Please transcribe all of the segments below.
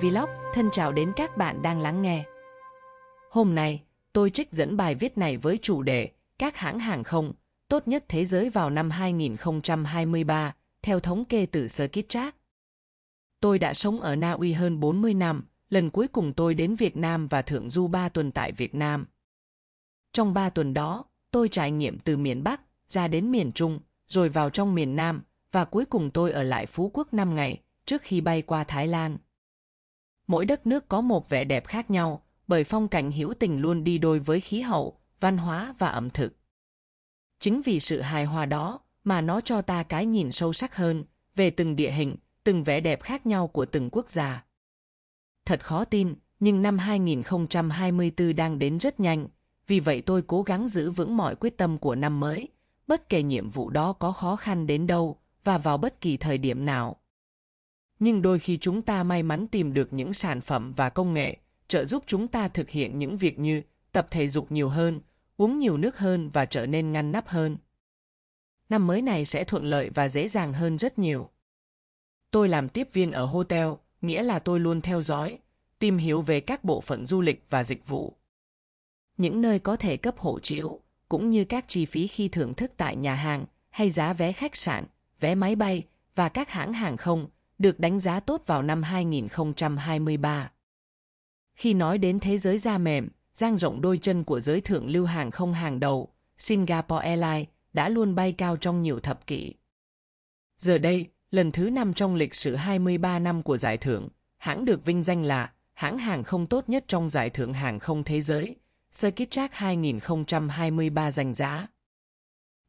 Vlog, thân chào đến các bạn đang lắng nghe. Hôm nay, tôi trích dẫn bài viết này với chủ đề Các hãng hàng không, tốt nhất thế giới vào năm 2023, theo thống kê từ Circuit Track. Tôi đã sống ở Na Uy hơn 40 năm, lần cuối cùng tôi đến Việt Nam và thưởng du 3 tuần tại Việt Nam. Trong 3 tuần đó, tôi trải nghiệm từ miền Bắc, ra đến miền Trung, rồi vào trong miền Nam, và cuối cùng tôi ở lại Phú Quốc 5 ngày, trước khi bay qua Thái Lan mỗi đất nước có một vẻ đẹp khác nhau, bởi phong cảnh hữu tình luôn đi đôi với khí hậu, văn hóa và ẩm thực. Chính vì sự hài hòa đó mà nó cho ta cái nhìn sâu sắc hơn về từng địa hình, từng vẻ đẹp khác nhau của từng quốc gia. Thật khó tin, nhưng năm 2024 đang đến rất nhanh, vì vậy tôi cố gắng giữ vững mọi quyết tâm của năm mới, bất kể nhiệm vụ đó có khó khăn đến đâu và vào bất kỳ thời điểm nào nhưng đôi khi chúng ta may mắn tìm được những sản phẩm và công nghệ trợ giúp chúng ta thực hiện những việc như tập thể dục nhiều hơn, uống nhiều nước hơn và trở nên ngăn nắp hơn. Năm mới này sẽ thuận lợi và dễ dàng hơn rất nhiều. Tôi làm tiếp viên ở hotel, nghĩa là tôi luôn theo dõi, tìm hiểu về các bộ phận du lịch và dịch vụ. Những nơi có thể cấp hộ chiếu, cũng như các chi phí khi thưởng thức tại nhà hàng, hay giá vé khách sạn, vé máy bay và các hãng hàng không, được đánh giá tốt vào năm 2023. Khi nói đến thế giới da mềm, giang rộng đôi chân của giới thượng lưu hàng không hàng đầu, Singapore Airlines đã luôn bay cao trong nhiều thập kỷ. Giờ đây, lần thứ năm trong lịch sử 23 năm của giải thưởng, hãng được vinh danh là hãng hàng không tốt nhất trong giải thưởng hàng không thế giới, Circuit Track 2023 giành giá.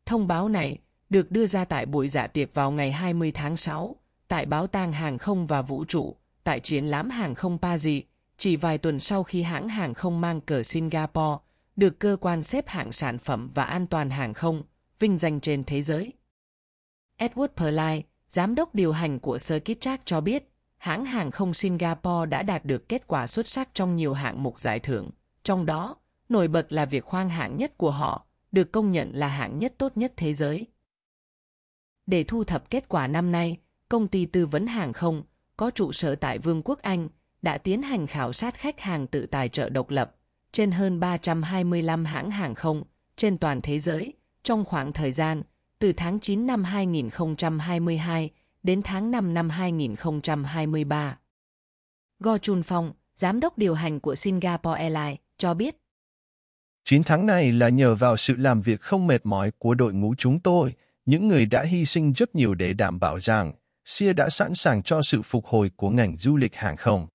Thông báo này được đưa ra tại buổi dạ tiệc vào ngày 20 tháng 6 tại báo tàng hàng không và vũ trụ, tại triển lãm hàng không Paris. chỉ vài tuần sau khi hãng hàng không mang cờ Singapore được cơ quan xếp hạng sản phẩm và an toàn hàng không, vinh danh trên thế giới. Edward Perlai, giám đốc điều hành của Circuit Track cho biết, hãng hàng không Singapore đã đạt được kết quả xuất sắc trong nhiều hạng mục giải thưởng, trong đó, nổi bật là việc khoang hạng nhất của họ, được công nhận là hạng nhất tốt nhất thế giới. Để thu thập kết quả năm nay, công ty tư vấn hàng không, có trụ sở tại Vương quốc Anh, đã tiến hành khảo sát khách hàng tự tài trợ độc lập trên hơn 325 hãng hàng không trên toàn thế giới trong khoảng thời gian từ tháng 9 năm 2022 đến tháng 5 năm 2023. Go Chun Phong, giám đốc điều hành của Singapore Airlines, cho biết. 9 tháng này là nhờ vào sự làm việc không mệt mỏi của đội ngũ chúng tôi, những người đã hy sinh rất nhiều để đảm bảo rằng SIA đã sẵn sàng cho sự phục hồi của ngành du lịch hàng không.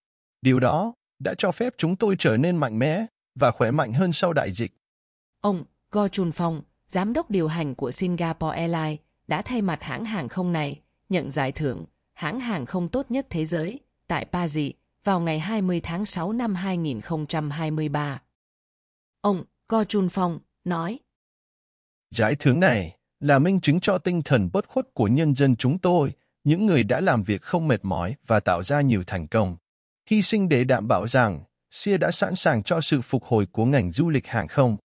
Điều đó đã cho phép chúng tôi trở nên mạnh mẽ và khỏe mạnh hơn sau đại dịch. Ông Go Chun Phong, giám đốc điều hành của Singapore Airlines, đã thay mặt hãng hàng không này nhận giải thưởng hãng hàng không tốt nhất thế giới tại Paris vào ngày 20 tháng 6 năm 2023. Ông Go Chun Phong nói, Giải thưởng này là minh chứng cho tinh thần bất khuất của nhân dân chúng tôi – những người đã làm việc không mệt mỏi và tạo ra nhiều thành công. Hy sinh để đảm bảo rằng SIA đã sẵn sàng cho sự phục hồi của ngành du lịch hàng không.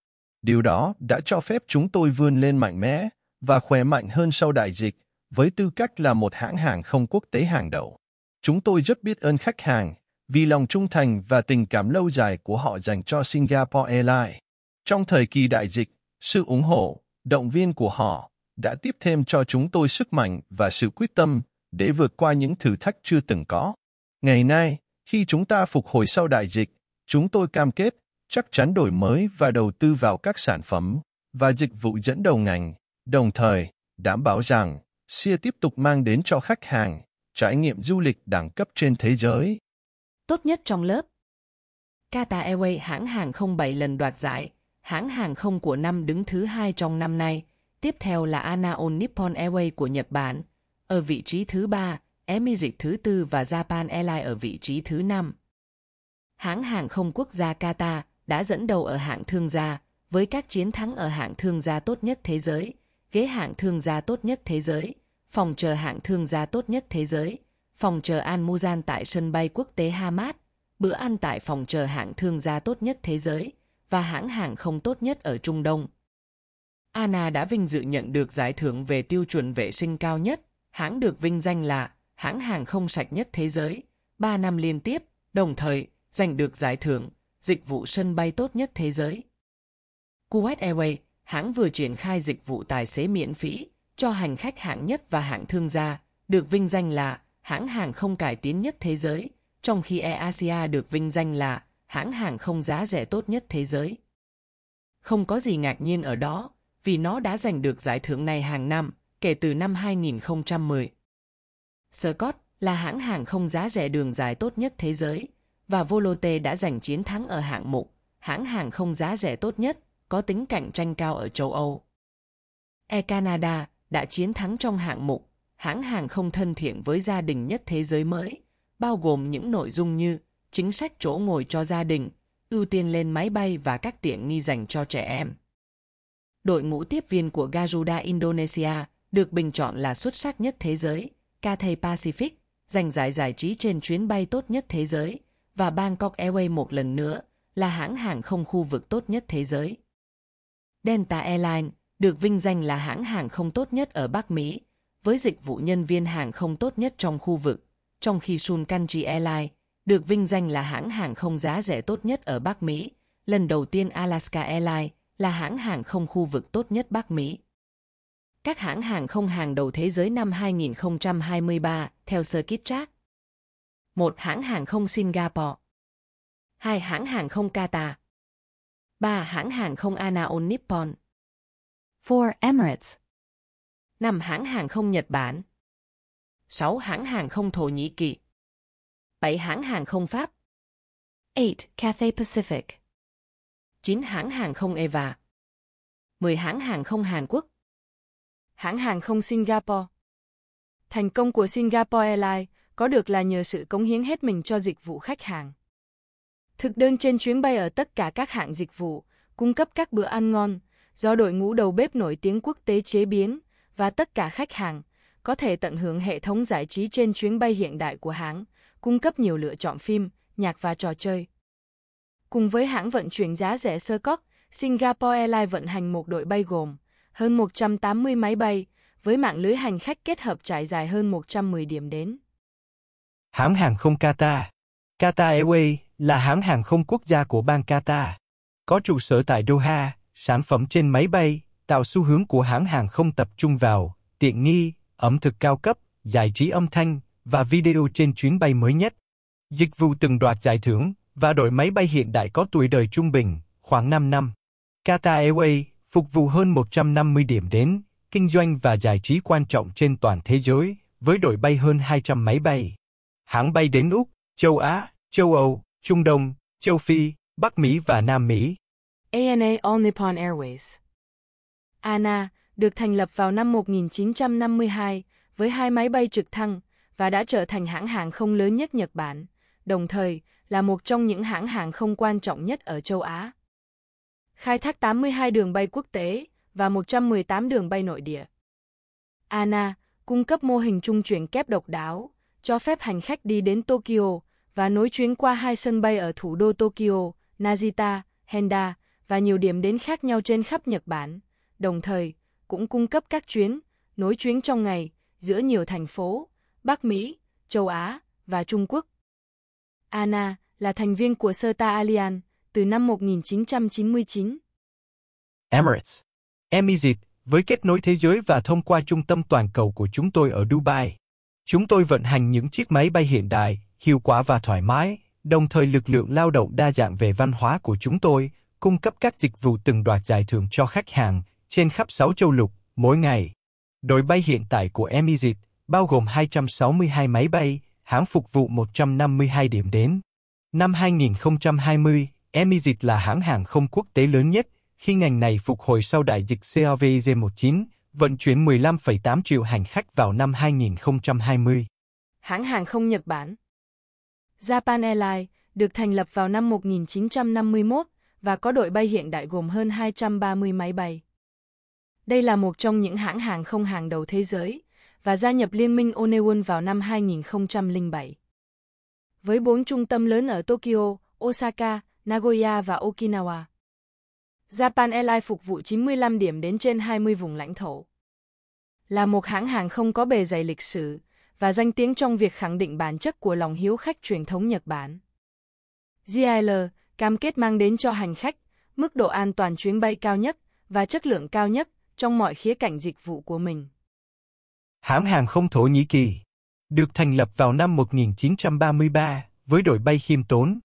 Điều đó đã cho phép chúng tôi vươn lên mạnh mẽ và khỏe mạnh hơn sau đại dịch với tư cách là một hãng hàng không quốc tế hàng đầu. Chúng tôi rất biết ơn khách hàng vì lòng trung thành và tình cảm lâu dài của họ dành cho Singapore Airlines. Trong thời kỳ đại dịch, sự ủng hộ, động viên của họ đã tiếp thêm cho chúng tôi sức mạnh và sự quyết tâm để vượt qua những thử thách chưa từng có. Ngày nay, khi chúng ta phục hồi sau đại dịch, chúng tôi cam kết chắc chắn đổi mới và đầu tư vào các sản phẩm và dịch vụ dẫn đầu ngành, đồng thời đảm bảo rằng SIA tiếp tục mang đến cho khách hàng trải nghiệm du lịch đẳng cấp trên thế giới. Tốt nhất trong lớp Qatar Airways hãng hàng không 7 lần đoạt giải, hãng hàng không của năm đứng thứ hai trong năm nay, tiếp theo là Anaon Nippon Airways của Nhật Bản, ở vị trí thứ ba, Emirates thứ tư và Japan Airlines ở vị trí thứ năm. Hãng hàng không quốc gia Qatar đã dẫn đầu ở hạng thương gia với các chiến thắng ở hạng thương gia tốt nhất thế giới, ghế hạng thương gia tốt nhất thế giới, phòng chờ hạng thương gia tốt nhất thế giới, phòng chờ Al Muzan tại sân bay quốc tế Hamad, bữa ăn tại phòng chờ hạng thương gia tốt nhất thế giới và hãng hàng không tốt nhất ở Trung Đông. Anna đã vinh dự nhận được giải thưởng về tiêu chuẩn vệ sinh cao nhất hãng được vinh danh là hãng hàng không sạch nhất thế giới, 3 năm liên tiếp, đồng thời giành được giải thưởng dịch vụ sân bay tốt nhất thế giới. Kuwait Airways, hãng vừa triển khai dịch vụ tài xế miễn phí cho hành khách hạng nhất và hạng thương gia, được vinh danh là hãng hàng không cải tiến nhất thế giới, trong khi AirAsia được vinh danh là hãng hàng không giá rẻ tốt nhất thế giới. Không có gì ngạc nhiên ở đó, vì nó đã giành được giải thưởng này hàng năm kể từ năm 2010. Scott là hãng hàng không giá rẻ đường dài tốt nhất thế giới và Volote đã giành chiến thắng ở hạng mục hãng hàng không giá rẻ tốt nhất, có tính cạnh tranh cao ở châu Âu. Air Canada đã chiến thắng trong hạng mục hãng hàng không thân thiện với gia đình nhất thế giới mới, bao gồm những nội dung như chính sách chỗ ngồi cho gia đình, ưu tiên lên máy bay và các tiện nghi dành cho trẻ em. Đội ngũ tiếp viên của Garuda Indonesia được bình chọn là xuất sắc nhất thế giới, Cathay Pacific giành giải giải trí trên chuyến bay tốt nhất thế giới và Bangkok Airways một lần nữa là hãng hàng không khu vực tốt nhất thế giới. Delta Airlines được vinh danh là hãng hàng không tốt nhất ở Bắc Mỹ với dịch vụ nhân viên hàng không tốt nhất trong khu vực, trong khi Sun Country Airlines được vinh danh là hãng hàng không giá rẻ tốt nhất ở Bắc Mỹ. Lần đầu tiên Alaska Airlines là hãng hàng không khu vực tốt nhất Bắc Mỹ các hãng hàng không hàng đầu thế giới năm 2023, theo Circuit Track. một Hãng hàng không Singapore hai Hãng hàng không Qatar ba Hãng hàng không Anaon Nippon Four Emirates năm Hãng hàng không Nhật Bản sáu Hãng hàng không Thổ Nhĩ Kỳ bảy Hãng hàng không Pháp eight Cathay Pacific chín Hãng hàng không Eva mười Hãng hàng không Hàn Quốc hãng hàng không Singapore. Thành công của Singapore Airlines có được là nhờ sự cống hiến hết mình cho dịch vụ khách hàng. Thực đơn trên chuyến bay ở tất cả các hạng dịch vụ, cung cấp các bữa ăn ngon, do đội ngũ đầu bếp nổi tiếng quốc tế chế biến, và tất cả khách hàng có thể tận hưởng hệ thống giải trí trên chuyến bay hiện đại của hãng, cung cấp nhiều lựa chọn phim, nhạc và trò chơi. Cùng với hãng vận chuyển giá rẻ sơ cóc, Singapore Airlines vận hành một đội bay gồm hơn 180 máy bay, với mạng lưới hành khách kết hợp trải dài hơn 110 điểm đến. Hãng hàng không Qatar Qatar Airways là hãng hàng không quốc gia của bang Qatar. Có trụ sở tại Doha, sản phẩm trên máy bay, tạo xu hướng của hãng hàng không tập trung vào tiện nghi, ẩm thực cao cấp, giải trí âm thanh và video trên chuyến bay mới nhất. Dịch vụ từng đoạt giải thưởng và đội máy bay hiện đại có tuổi đời trung bình khoảng 5 năm. Qatar Airways phục vụ hơn 150 điểm đến, kinh doanh và giải trí quan trọng trên toàn thế giới, với đội bay hơn 200 máy bay. Hãng bay đến Úc, châu Á, châu Âu, Trung Đông, châu Phi, Bắc Mỹ và Nam Mỹ. ANA All Nippon Airways ANA được thành lập vào năm 1952 với hai máy bay trực thăng và đã trở thành hãng hàng không lớn nhất Nhật Bản, đồng thời là một trong những hãng hàng không quan trọng nhất ở châu Á khai thác 82 đường bay quốc tế và 118 đường bay nội địa. ANA cung cấp mô hình trung chuyển kép độc đáo, cho phép hành khách đi đến Tokyo và nối chuyến qua hai sân bay ở thủ đô Tokyo, Narita, Henda và nhiều điểm đến khác nhau trên khắp Nhật Bản, đồng thời cũng cung cấp các chuyến, nối chuyến trong ngày giữa nhiều thành phố, Bắc Mỹ, châu Á và Trung Quốc. ANA là thành viên của SETA Alliance, từ năm 1999. Emirates. Emizit, với kết nối thế giới và thông qua trung tâm toàn cầu của chúng tôi ở Dubai. Chúng tôi vận hành những chiếc máy bay hiện đại, hiệu quả và thoải mái, đồng thời lực lượng lao động đa dạng về văn hóa của chúng tôi, cung cấp các dịch vụ từng đoạt giải thưởng cho khách hàng trên khắp 6 châu lục mỗi ngày. Đội bay hiện tại của Emirates bao gồm 262 máy bay, hãng phục vụ 152 điểm đến. Năm 2020, Emirates là hãng hàng không quốc tế lớn nhất khi ngành này phục hồi sau đại dịch COVID-19, vận chuyển 15,8 triệu hành khách vào năm 2020. Hãng hàng không Nhật Bản Japan Airlines được thành lập vào năm 1951 và có đội bay hiện đại gồm hơn 230 máy bay. Đây là một trong những hãng hàng không hàng đầu thế giới và gia nhập liên minh Oneworld vào năm 2007. Với bốn trung tâm lớn ở Tokyo, Osaka, Nagoya và Okinawa. Japan Airlines phục vụ 95 điểm đến trên 20 vùng lãnh thổ. Là một hãng hàng không có bề dày lịch sử và danh tiếng trong việc khẳng định bản chất của lòng hiếu khách truyền thống Nhật Bản. JAL cam kết mang đến cho hành khách mức độ an toàn chuyến bay cao nhất và chất lượng cao nhất trong mọi khía cạnh dịch vụ của mình. Hãng hàng không Thổ Nhĩ Kỳ được thành lập vào năm 1933 với đội bay khiêm tốn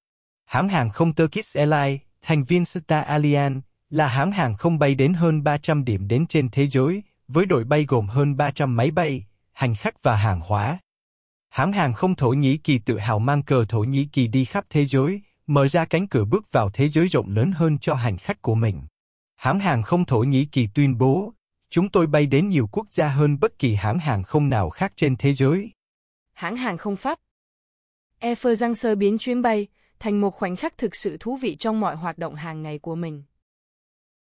Hãng hàng không Turkish Airlines, thành viên Star Alliance, là hãng hàng không bay đến hơn 300 điểm đến trên thế giới, với đội bay gồm hơn 300 máy bay, hành khách và hàng hóa. Hãng hàng không Thổ Nhĩ Kỳ tự hào mang cờ Thổ Nhĩ Kỳ đi khắp thế giới, mở ra cánh cửa bước vào thế giới rộng lớn hơn cho hành khách của mình. Hãng hàng không Thổ Nhĩ Kỳ tuyên bố, chúng tôi bay đến nhiều quốc gia hơn bất kỳ hãng hàng không nào khác trên thế giới. Hãng hàng không Pháp Air France biến chuyến bay thành một khoảnh khắc thực sự thú vị trong mọi hoạt động hàng ngày của mình.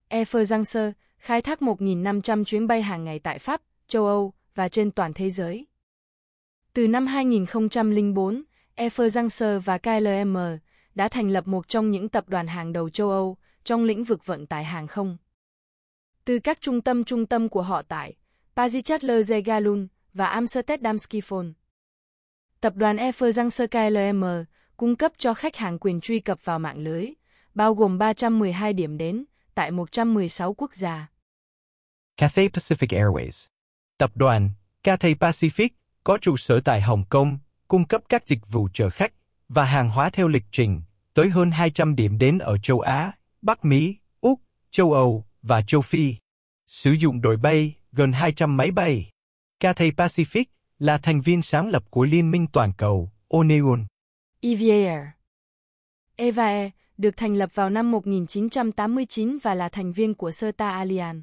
Air France khai thác 1.500 chuyến bay hàng ngày tại Pháp, châu Âu và trên toàn thế giới. Từ năm 2004, Air France và KLM đã thành lập một trong những tập đoàn hàng đầu châu Âu trong lĩnh vực vận tải hàng không. Từ các trung tâm trung tâm của họ tại Paris Charles de Gaulle và Amsterdam Schiphol. Tập đoàn Air France KLM cung cấp cho khách hàng quyền truy cập vào mạng lưới, bao gồm 312 điểm đến tại 116 quốc gia. Cathay Pacific Airways Tập đoàn Cathay Pacific có trụ sở tại Hồng Kông, cung cấp các dịch vụ chở khách và hàng hóa theo lịch trình tới hơn 200 điểm đến ở châu Á, Bắc Mỹ, Úc, châu Âu và châu Phi. Sử dụng đội bay gần 200 máy bay. Cathay Pacific là thành viên sáng lập của Liên minh toàn cầu ONEON EVAR EVAE được thành lập vào năm 1989 và là thành viên của CETA Alliance.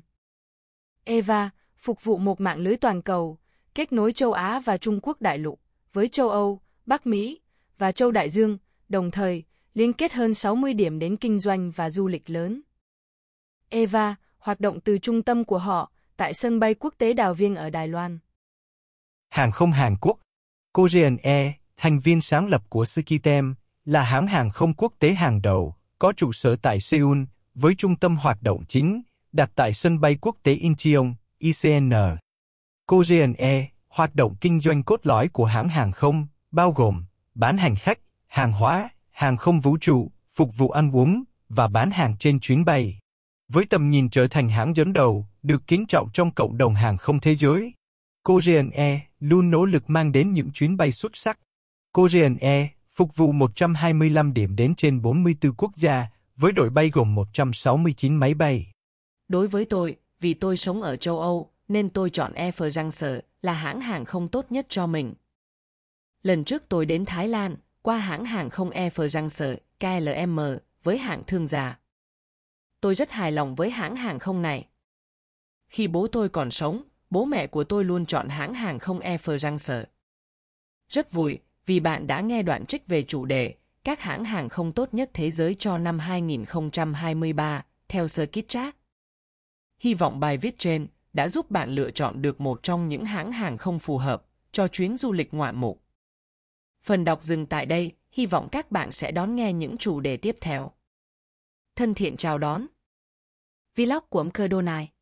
EVA phục vụ một mạng lưới toàn cầu, kết nối châu Á và Trung Quốc đại lục với châu Âu, Bắc Mỹ và châu Đại Dương, đồng thời liên kết hơn 60 điểm đến kinh doanh và du lịch lớn. EVA hoạt động từ trung tâm của họ tại sân bay quốc tế Đào Viên ở Đài Loan. Hàng không Hàn Quốc, Korean Air thành viên sáng lập của Skitem, là hãng hàng không quốc tế hàng đầu, có trụ sở tại Seoul, với trung tâm hoạt động chính, đặt tại sân bay quốc tế Incheon, ICN. Korean Air, hoạt động kinh doanh cốt lõi của hãng hàng không, bao gồm bán hành khách, hàng hóa, hàng không vũ trụ, phục vụ ăn uống và bán hàng trên chuyến bay. Với tầm nhìn trở thành hãng dẫn đầu, được kính trọng trong cộng đồng hàng không thế giới, Korean Air luôn nỗ lực mang đến những chuyến bay xuất sắc Korean Air phục vụ 125 điểm đến trên 44 quốc gia, với đội bay gồm 169 máy bay. Đối với tôi, vì tôi sống ở châu Âu, nên tôi chọn Air France là hãng hàng không tốt nhất cho mình. Lần trước tôi đến Thái Lan, qua hãng hàng không Air France KLM với hạng thương gia. Tôi rất hài lòng với hãng hàng không này. Khi bố tôi còn sống, bố mẹ của tôi luôn chọn hãng hàng không Air France. Rất vui vì bạn đã nghe đoạn trích về chủ đề Các hãng hàng không tốt nhất thế giới cho năm 2023 theo Circuit Track. Hy vọng bài viết trên đã giúp bạn lựa chọn được một trong những hãng hàng không phù hợp cho chuyến du lịch ngoại mục. Phần đọc dừng tại đây, hy vọng các bạn sẽ đón nghe những chủ đề tiếp theo. Thân thiện chào đón. Vlog của Cơ Đô này